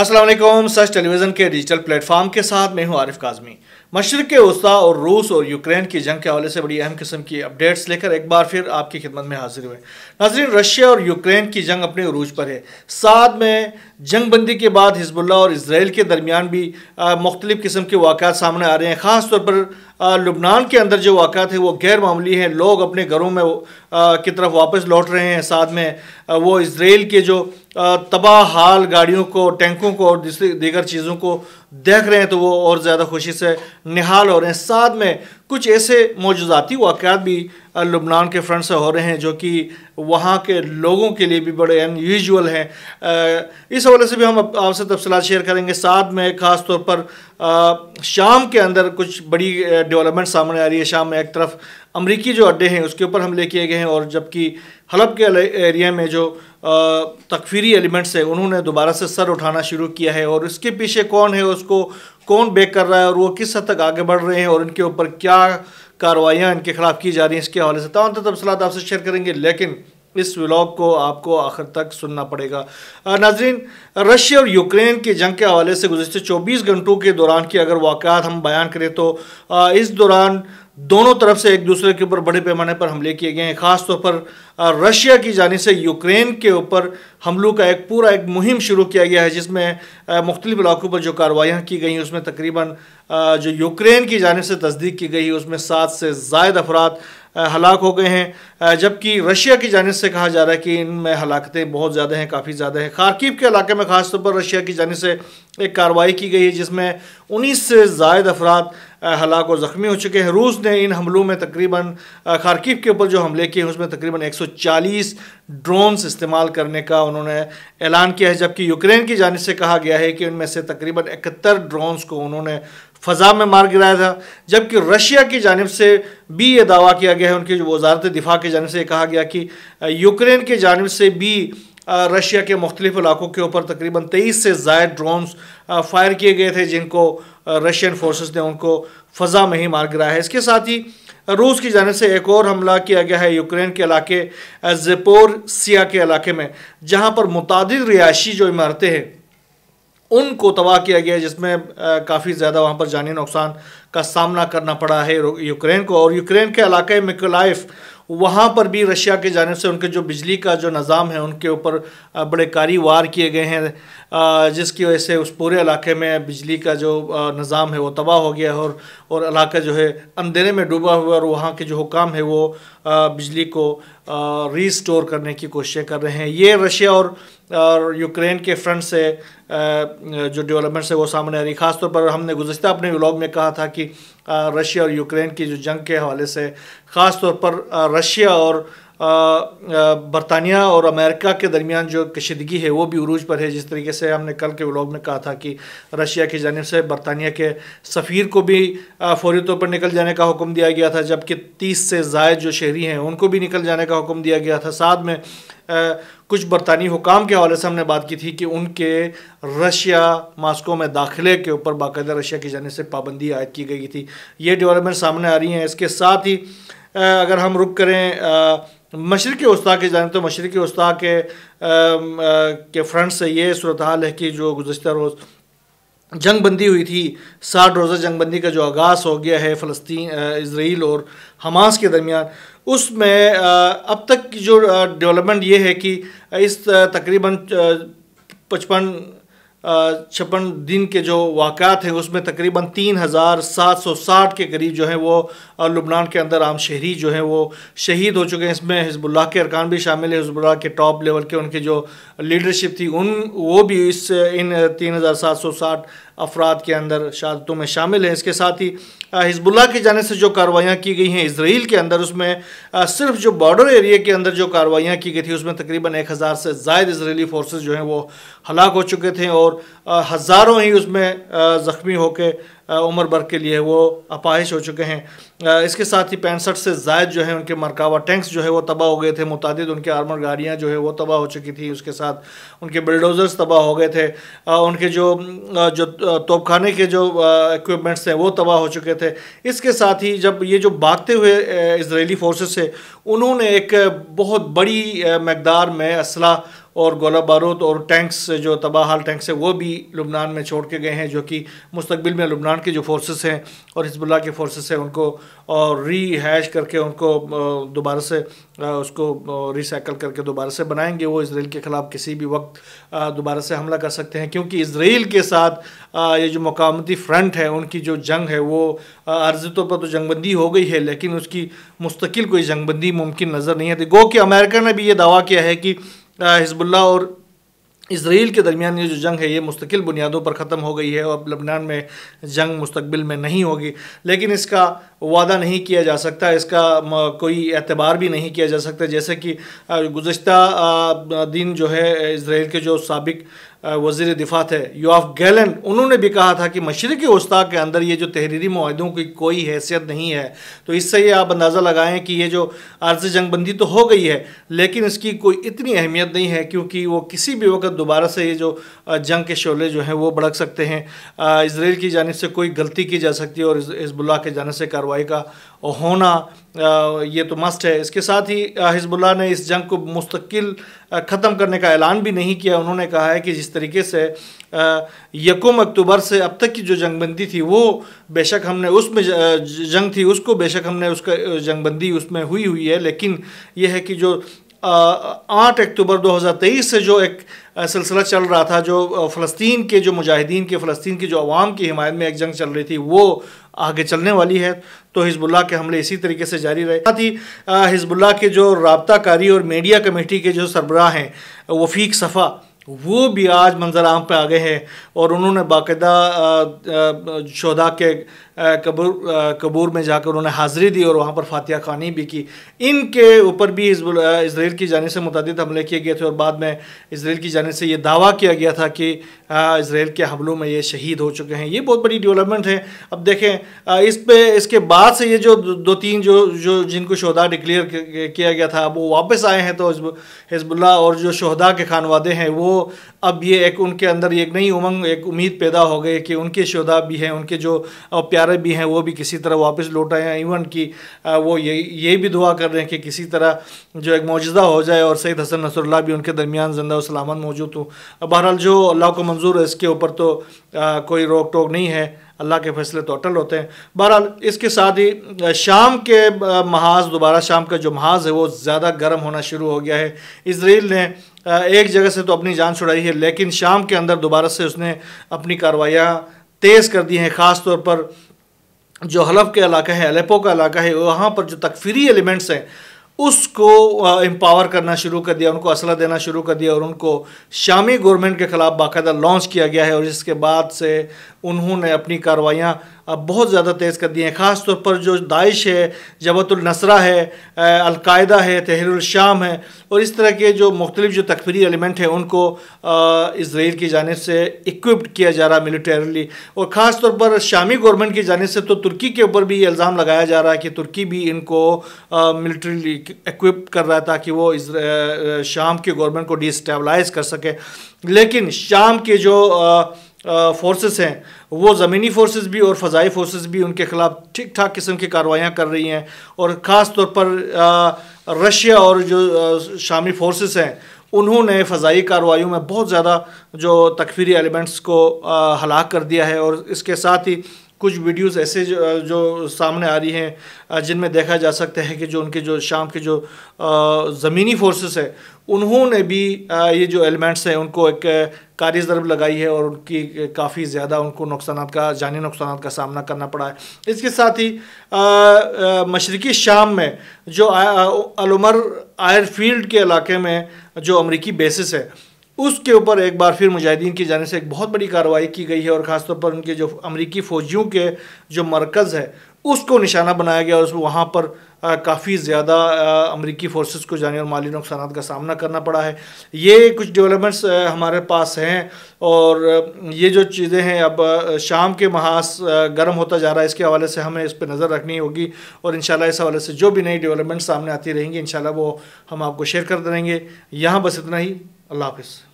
असलम सच टेलीविज़न के digital platform के साथ मैं हूं आरिफ काजमी मशरक़ वस्ता और रूस और यूक्रेन की जंग के हवाले से बड़ी अहम किस्म की अपडेट्स लेकर एक बार फिर आपकी खिदमत में हाजिर हुए नाजरीन रशिया और यूक्रेन की जंग अपने अरूज पर है साथ में जंग बंदी के बाद हिजबुल्ला और इसराइल के दरमियान भी मुख्तलिफ़ किस्म के वाक़ सामने आ रहे हैं ख़ास तौर पर लुबनान के अंदर जो वाक़ है वो गैर मामूली हैं लोग अपने घरों में की तरफ वापस लौट रहे हैं साथ में वो इसराइल के जो तबाह हाल गाड़ियों को टैंकों को और दीगर चीज़ों को देख रहे हैं तो वो और ज़्यादा खुशी से निहाल हो रहे हैं साथ में कुछ ऐसे मौजूदाती वाक़ात भी लबनान के फ्रंट से हो रहे हैं जो कि वहाँ के लोगों के लिए भी बड़े अनयूजल हैं इस हवाले से भी हम आपसे तफसलत शेयर करेंगे साथ में ख़ास तौर पर शाम के अंदर कुछ बड़ी डेवलपमेंट सामने आ रही है शाम में एक तरफ अमरीकी जो अड्डे हैं उसके ऊपर हमले किए गए हैं और जबकि हलब के एरिया में जो तकफीरी एलिमेंट्स हैं उन्होंने दोबारा से सर उठाना शुरू किया है और इसके पीछे कौन है उसको कौन बेक कर रहा है और वो किस हद तक आगे बढ़ रहे हैं और इनके ऊपर क्या कार्रवाइयाँ इनके खिलाफ की जा रही हैं इसके हवाले से तमाम तफसलात आपसे शेयर करेंगे लेकिन इस व्लॉग को आपको आखिर तक सुनना पड़ेगा नाजरीन रशिया और यूक्रेन की जंग के हवाले से गुजशत 24 घंटों के दौरान की अगर वाक़ात हम बयान करें तो इस दौरान दोनों तरफ से एक दूसरे के ऊपर बड़े पैमाने पर हमले किए गए हैं ख़ास तौर पर रशिया की जानी से यूक्रेन के ऊपर हमलों का एक पूरा एक मुहिम शुरू किया गया है जिसमें मुख्तलिफ इलाकों पर जो कार्रवाइयाँ की गई हैं उसमें तकरीबन जो यूक्रेन की जानब से तस्दीक की गई है उसमें सात से जायद अफराद हलाक हो गए हैं जबकि रशिया की जानब से कहा जा रहा है कि इनमें हलाकतें बहुत ज़्यादा हैं काफ़ी ज़्यादा हैं खारकीब के इलाके में ख़ासतौर पर रशिया की जानब से एक कार्रवाई की गई है जिसमें उन्नीस से जायद अफराद हलाक और ज़ख्मी हो चुके हैं रूस ने इन हमलों में तकरीबन खारकीब के ऊपर जो हमले किए हैं उसमें तकरीबन 140 ड्रोन्स इस्तेमाल करने का उन्होंने ऐलान किया है जबकि यूक्रेन की जानब से कहा गया है कि उनमें से तकरीबन इकहत्तर ड्रोन्स को उन्होंने फ़जा में मार गिराया था जबकि रशिया की जानब से भी ये दावा किया गया है उनकी जो वजारत दिफा की जानब से कहा गया कि यूक्रेन की जानब से भी रशिया के मुख्तलिफ इलाकों के ऊपर तकरीबन तेईस से ज़ायद ड्रोन्स फायर किए गए थे जिनको रशियन फोर्सेस ने उनको फ़जा में ही मार गिराया है इसके साथ ही रूस की जानब से एक और हमला किया गया है यूक्रेन के इलाके जपोर सिया के इलाके में जहाँ पर मुतद रिहायशी जो इमारतें हैं उनको तबाह किया गया जिसमें काफ़ी ज़्यादा वहाँ पर जानी नुकसान का सामना करना पड़ा है यूक्रेन को और यूक्रेन के इलाके मिकोलाइफ वहाँ पर भी रशिया की जानब से उनके जो बिजली का जो निज़ाम है उनके ऊपर बड़े कारी वार किए गए हैं जिसकी वजह से उस पूरे इलाके में बिजली का जो निज़ाम है वो तबाह हो गया है और और इलाका जो है अंधेरे में डूबा हुआ और वहाँ के जो हुकाम है वो बिजली को रीस्टोर करने की कोशिशें कर रहे हैं ये रशिया और और यूक्रेन के फ्रंट से जो डेवलपमेंट्स है वो सामने आ रही खासतौर पर हमने गुजशत अपने व्लॉग में कहा था कि रशिया और यूक्रेन की जो जंग के हवाले से ख़ास तौर पर रशिया और बरतानिया और अमेरिका के दरमियान जो कशीदगी है वो भी उरूज पर है जिस तरीके से हमने कल के व्लॉग में कहा था कि रशिया की जानब से बरतानिया के सफ़ीर को भी फौरी तौर पर निकल जाने का हुक्म दिया गया था जबकि तीस से जायद जो शहरी हैं उनको भी निकल जाने का हुक्म दिया गया था साथ में आ, कुछ बरतानी हुकाम के हवाले से हमने बात की थी कि उनके रशिया मास्को में दाखिले के ऊपर बाकायदा रशिया की जाने से पाबंदी आयद की गई थी ये डेवलपमेंट सामने आ रही हैं इसके साथ ही आ, अगर हम रुक करें आ, तो के उस्ता की जानते तो मशरक़ी उस्ता के आ, आ, के फ्रंट से ये सूरत हाल है कि जो गुज्त रोज़ जंग बंदी हुई थी साठ रोज़ा जंग बंदी का जो आगाज़ हो गया है फ़लस्तीन इसराइल और हमास के दरमियान उसमें अब तक की जो डेवलपमेंट ये है कि इस तकरीबन पचपन छप्पन दिन के जो वाक़ात हैं उसमें तकरीबन तीन हज़ार सात सौ साठ के करीब जो है वो लुबनान के अंदर आम शहरी जो हैं वो शहीद हो चुके हैं इसमें हिजबुल्लाह के अरकान भी शामिल है हिजबुल्लाह के टॉप लेवल के उनकी जो लीडरशिप थी उन वो भी इस इन तीन हज़ार सात सौ साठ अफराद के अंदर शहादतों में शामिल हैं इसके साथ ही हिजबुल्ला की जाने से जो कार्रवाइयाँ की गई हैं इसराइल के अंदर उसमें सिर्फ जो बॉर्डर एरिया के अंदर जो कार्रवाइयाँ की गई थी उसमें तकरीबन एक हज़ार से जायद इसराइली फोर्सेज जो हैं वो हलाक हो चुके थे और और हज़ारों ही उसमें ज़ख्मी होकर उम्र भर के लिए वो अपाहिश हो चुके हैं इसके साथ ही पैंसठ से जायद जो है उनके मरकावा टैंक्स जो है वो तबाह हो गए थे मुतद उनके आर्मर गाड़ियाँ जो है वो तबाह हो चुकी थी उसके साथ उनके बिल्डोज़र्स तबाह हो गए थे उनके जो जो तोपखाने के जो इक्विपमेंट्स हैं वो तबाह हो चुके थे इसके साथ ही जब ये जो भागते हुए इसराइली फोर्सेस से उन्होंने एक बहुत बड़ी मकदार में असला और गोला बारूद और टैंक्स जो तबाह हाल टैंक्स है वो भी लुबनान में छोड़ के गए हैं जो कि मुस्तबिल में लुबनान के जो फोर्सेस हैं और हिजबुल्ला के फोर्सेस हैं उनको और री हैश करके उनको दोबारा से उसको रिसाइकल करके दोबारा से बनाएंगे वो इसराइल के ख़िलाफ़ किसी भी वक्त दोबारा से हमला कर सकते हैं क्योंकि इसराइल के साथ ये जो मकामती फ्रंट है उनकी जो जंग है वो अर्ज तौर तो पर तो जंगबंदी हो गई है लेकिन उसकी मुस्तकिल कोई जंगबंदी मुमकिन नज़र नहीं आती गो कि अमेरिका ने भी ये दावा किया है कि हिजबुल्ला और इसराइल के दरमियान ये जो जंग है ये मुस्तकिल बुनियादों पर ख़त्म हो गई है और अब लबनान में जंग मुस्तबिल में नहीं होगी लेकिन इसका वादा नहीं किया जा सकता इसका कोई एतबार भी नहीं किया जा सकता जैसे कि गुज्त दिन जो है इसराइल के जो सबक वजीर दिफा थे यूआफ गैलन उन्होंने भी कहा था कि मशरक़ी वस्ता के अंदर ये जो तहरीरी माहों की कोई हैसियत नहीं है तो इससे ये आप अंदाज़ा लगाएं कि ये जो आर्ज जंगबंदी तो हो गई है लेकिन इसकी कोई इतनी अहमियत नहीं है क्योंकि वो किसी भी वक्त दोबारा से ये जो जंग के शोले जो हैं वो भड़क सकते हैं इसराइल की जानब से कोई गलती की जा सकती है और हिजबुल्ला के जाने से कार्रवाई कार्रवाई का होना ये तो मस्ट है इसके साथ ही हिजबुल्ला ने इस जंग को मुस्तकिल ख़त्म करने का ऐलान भी नहीं किया उन्होंने कहा है कि जिस तरीके से यकम अक्टूबर से अब तक की जो जंगबंदी थी वो बेशक हमने उसमें जंग थी उसको बेशक हमने उसका जंगबंदी उसमें हुई हुई है लेकिन यह है कि जो आठ अक्टूबर 2023 से जो एक सिलसिला चल रहा था जो फ़लस्तीन के जो मुजाहिदीन के फ़लस्तीन की जो अवाम की हिमायत में एक जंग चल रही थी वो आगे चलने वाली है तो हिजबुल्ला के हमले इसी तरीके से जारी रहे साथ ही हिजबुल्ला के जो रबताकारी और मीडिया कमेटी के जो सरबराह हैं वफीक सफ़ा वो भी आज मंजर आम पर आ गए हैं और उन्होंने बाकायदा शहदा के कबूर कबूर में जाकर उन्होंने हाज़िरी दी और वहाँ पर फातिया खानी भी की इनके ऊपर भी इसराइल की जानब से मुतद हमले किए गए थे और बाद में इसराइल की जानब से ये दावा किया गया था कि इसराइल के हमलों में ये शहीद हो चुके हैं ये बहुत बड़ी डेवलपमेंट है अब देखें इस पे इसके बाद से ये जो दो तीन जो जो जिनको शहदा डिक्लेयर किया गया था अब वो वापस आए हैं तो हिजबुल्ला और जो शहदा के खानवादे हैं वो अब ये एक उनके अंदर एक नई उमंग एक उम्मीद पैदा हो गई कि उनके शहदा भी हैं उनके जो प्यारे बेचारे भी हैं वो भी किसी तरह वापस लौट आए हैं इवन कि वो ये ये भी दुआ कर रहे हैं कि किसी तरह जो एक मौजदा हो जाए और सैद हसन नसरुल्ला भी उनके दरमियान जिंदा सलामत मौजूद हूँ बहरहाल जो अल्लाह को मंजूर है इसके ऊपर तो आ, कोई रोक टोक नहीं है अल्लाह के फैसले तो अटल होते हैं बहरहाल इसके साथ ही शाम के महाज दोबारा शाम का जो महाज है वो ज़्यादा गर्म होना शुरू हो गया है इसराइल ने एक जगह से तो अपनी जान छुड़ाई है लेकिन शाम के अंदर दोबारा से उसने अपनी कार्रवाइयाँ तेज़ कर दी हैं ख़ास तौर पर जो हलफ के इलाका है अलेपो का इलाका है वहाँ पर जो तकफीरी एलिमेंट्स हैं उसको एम्पावर करना शुरू कर दिया उनको असला देना शुरू कर दिया और उनको शामी गवर्नमेंट के ख़िलाफ़ बाकायदा लॉन्च किया गया है और इसके बाद से उन्होंने अपनी कार्रवाइयाँ अब बहुत ज़्यादा तेज़ कर दिए हैं ख़ास तौर पर जो दाइश है जबतुलनसरा है अलकायदा है तहरुलशाम है और इस तरह के जो मुख्तलिफ जो तकफीरी एलिमेंट हैं उनको इसराइल की जानब से इक्विप्ड किया जा रहा है मिलिटरली और ख़ास तौर पर शामी गवर्नमेंट की जानब से तो तुर्की के ऊपर भी ये इल्ज़ाम लगाया जा रहा है कि तुर्की भी इनको मिलिट्रली इक्विप कर रहा है ताकि वो शाम की गवर्नमेंट को डिस्टेबलाइज कर सके लेकिन शाम के जो आ, फोर्सेस हैं वो ज़मीनी फोर्सेस भी और फ़जाई फोर्सेस भी उनके ख़िलाफ़ ठीक ठाक किस्म की कार्रवाइयाँ कर रही हैं और ख़ास तौर पर रशिया और जो शामी फोर्सेस हैं उन्होंने फ़जाई कार्रवाइयों में बहुत ज़्यादा जो तकफीरी एलिमेंट्स को हलाक कर दिया है और इसके साथ ही कुछ वीडियोस ऐसे जो, जो सामने आ रही हैं जिनमें देखा जा सकता है कि जो उनके जो शाम के जो ज़मीनी फोर्सेस है उन्होंने भी ये जो एलिमेंट्स हैं उनको एक कारी ज़रब लगाई है और उनकी काफ़ी ज़्यादा उनको नुकसान का जानी नुकसान का सामना करना पड़ा है इसके साथ ही मशरक़ी शाम में जो अलमर आयरफील्ड के इलाके में जो अमरीकी बेसिस है उसके ऊपर एक बार फिर मुजाहिदीन की जाने से एक बहुत बड़ी कार्रवाई की गई है और ख़ासतौर पर उनके जो अमरीकी फ़ौजियों के जो मरकज़ है उसको निशाना बनाया गया और वहाँ पर काफ़ी ज़्यादा अमरीकी फोर्सेस को जाने और माली नुकसान का सामना करना पड़ा है ये कुछ डेवलपमेंट्स हमारे पास हैं और ये जो चीज़ें हैं अब शाम के महास गर्म होता जा रहा है इसके हवाले से हमें इस पर नज़र रखनी होगी और इन इस हवाले से जो भी नई डेवलपमेंट सामने आती रहेंगी इन वो हम आपको शेयर कर रहेंगे यहाँ बस इतना ही अल्लाह हाफिज़